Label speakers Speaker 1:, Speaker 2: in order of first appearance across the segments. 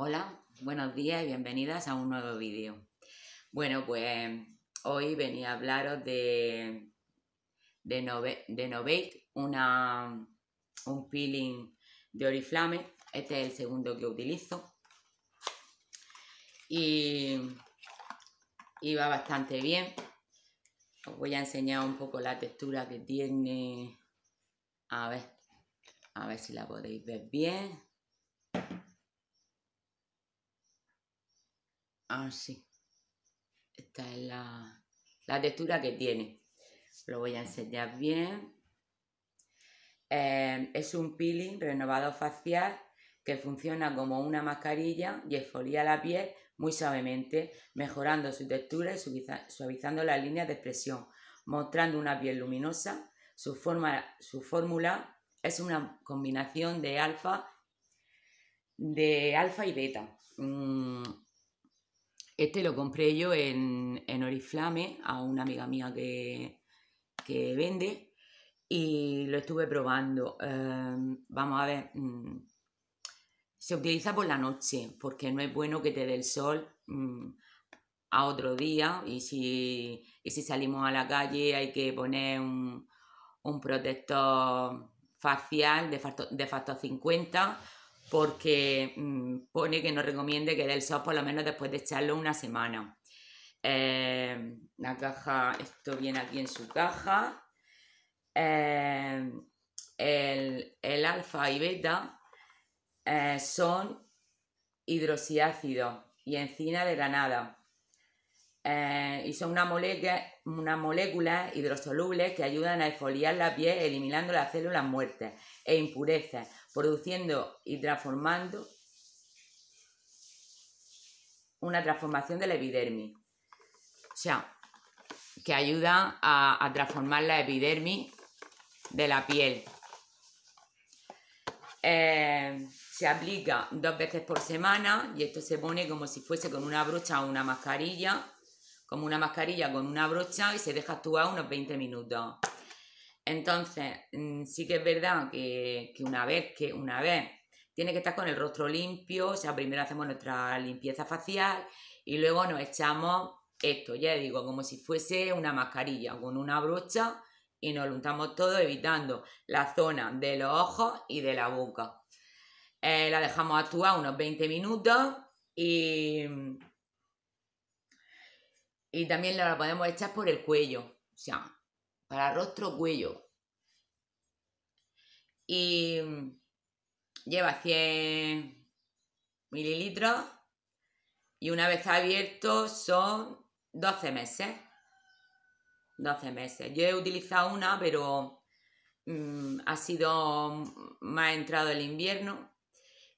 Speaker 1: Hola, buenos días y bienvenidas a un nuevo vídeo. Bueno, pues hoy venía a hablaros de, de, Novate, una, un peeling de oriflame. Este es el segundo que utilizo. Y, y va bastante bien. Os voy a enseñar un poco la textura que tiene. A ver, a ver si la podéis ver bien. Ah, sí. Esta es la, textura que tiene. Lo voy a enseñar bien. Eh, es un peeling renovado facial que funciona como una mascarilla y esfolía la piel muy suavemente, mejorando su textura y suavizando las líneas de expresión, mostrando una piel luminosa. Su, forma, su fórmula es una combinación de alfa, de alfa y beta. Mm, este lo compré yo en, Oriflame a una amiga mía que, vende y lo estuve probando. Em, vamos a ver, mm, se utiliza por la noche porque no es bueno que te dé el sol mm, a otro día y si, salimos a la calle hay que poner un, protector facial de factor, de factor 50 porque mm, pone que nos recomiende que dé el SOS por lo menos después de echarlo una semana. Em, caja, esto viene aquí en su caja. Em, el, alfa y beta eh, son hidrosiácidos y encina de granada. Eh, y son una moléculas una molécula que ayudan a exfoliar la piel eliminando las células muertes e impurezas, produciendo y transformando una transformación de la epidermis. O sea, que ayuda a, transformar la epidermis de la piel. Eh, se aplica dos veces por semana y esto se pone como si fuese con una brocha o una mascarilla como una mascarilla con una brocha y se deja actuar unos 20 minutos. Entonces, mm, sí que es verdad que, una vez que una vez tiene que estar con el rostro limpio, o sea, primero hacemos nuestra limpieza facial y luego nos echamos esto, ya digo, como si fuese una mascarilla con una brocha y nos lo untamos todo evitando la zona de los ojos y de la boca. Eh, la dejamos actuar unos 20 minutos y y también la podemos echar por el cuello, o sea, para rostro, cuello. Y mm, lleva 100 mililitros y una vez abierto son 12 meses. 12 meses. Yo he utilizado una, pero mm, ha sido más entrado el invierno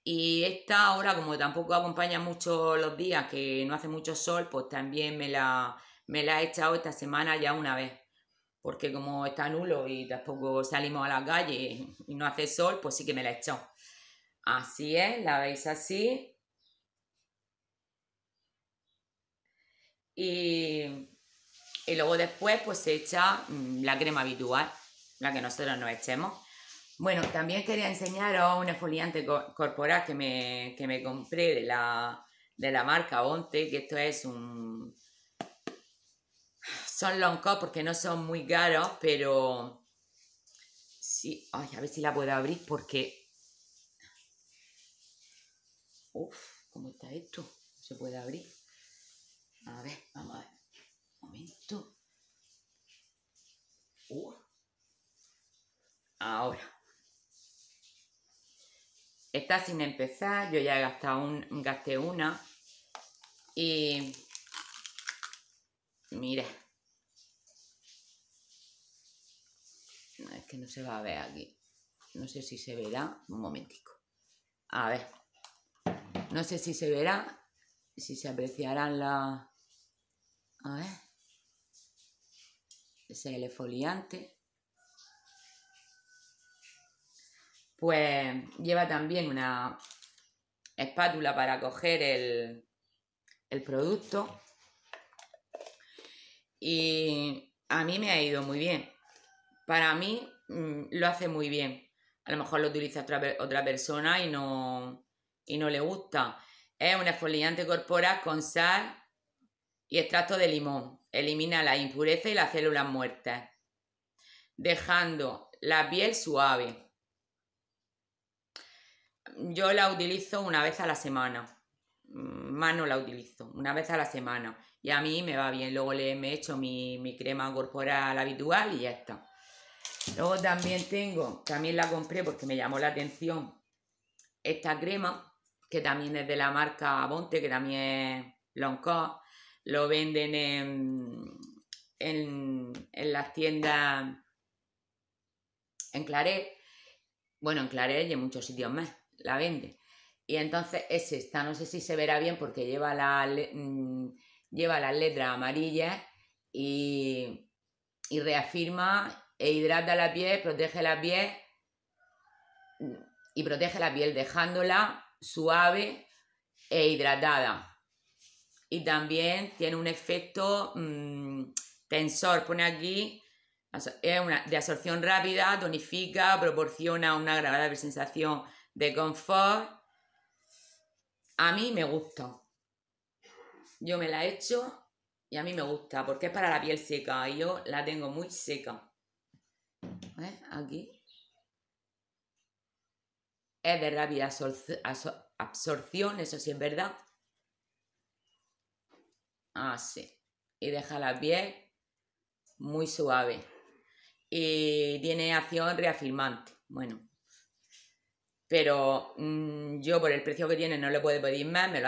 Speaker 1: y esta ahora, como tampoco acompaña mucho los días, que no hace mucho sol, pues también me la, me la he echado esta semana ya una vez. Porque como está nulo y tampoco salimos a la calle y no hace sol, pues sí que me la he echado. Así es, la veis así. Y, y luego después pues se echa mm, la crema habitual, la que nosotros nos echemos. Bueno, también quería enseñaros oh, un exfoliante corporal que me, compré de la, marca Onte, que esto es un... Son long cost porque no son muy caros, pero... Sí, a ver si la puedo abrir porque... Uf, ¿cómo está esto? se puede abrir. A ver, vamos a ver. Un momento. Uh. Ahora. Está sin empezar, yo ya he gastado un, gasté una. Y... Mira. es que no se va a ver aquí. No sé si se verá. Un momentico. A ver. No sé si se verá. Si se apreciarán las... A ver. Ese es el pues lleva también una espátula para coger el, producto. Y a mí me ha ido muy bien. Para mí mm, lo hace muy bien. A lo mejor lo utiliza otra, persona y no, le gusta. Es un exfoliante corporal con sal y extracto de limón. Elimina las impurezas y las células muertas, dejando la piel suave yo la utilizo una vez a la semana. mano la utilizo, una vez a la semana. Y a mí me va bien. Luego le me hecho mi, mi crema corporal habitual y ya está. Luego también tengo, también la compré porque me llamó la atención esta crema, que también es de la marca Bonte, que también es cost Lo venden en, en las tiendas en Claré Bueno, en Claré y en muchos sitios más la vende. Y entonces es esta, no sé si se verá bien porque lleva, la, mm, lleva las letras amarillas y, y reafirma e hidrata la piel, protege la piel mm, y protege la piel dejándola suave e hidratada. Y también tiene un efecto mm, tensor, pone aquí, de absorción rápida, tonifica, proporciona una agradable sensación de confort, a mí me gusta. Yo me la he hecho y a mí me gusta, porque es para la piel seca. yo la tengo muy seca. Aquí. Es de rápida absorción, eso sí es verdad. Así. Ah, y deja la piel muy suave. Y tiene acción reafirmante. Bueno pero mm, yo por el precio que tiene no le puedo pedir más, me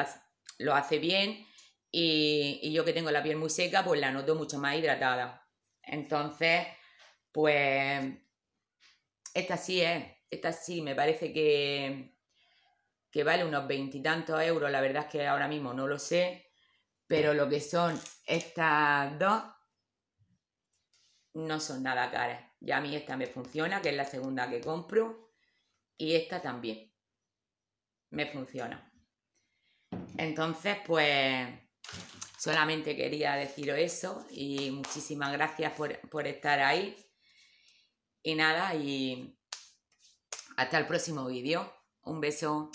Speaker 1: lo hace, bien y, yo que tengo la piel muy seca, pues la noto mucho más hidratada. Entonces, pues esta sí es, esta sí me parece que, que vale unos veintitantos euros, la verdad es que ahora mismo no lo sé, pero lo que son estas dos no son nada caras. Ya a mí esta me funciona, que es la segunda que compro y esta también me funciona. Entonces, pues solamente quería deciros eso y muchísimas gracias por, por estar ahí. Y nada, y hasta el próximo vídeo. Un beso.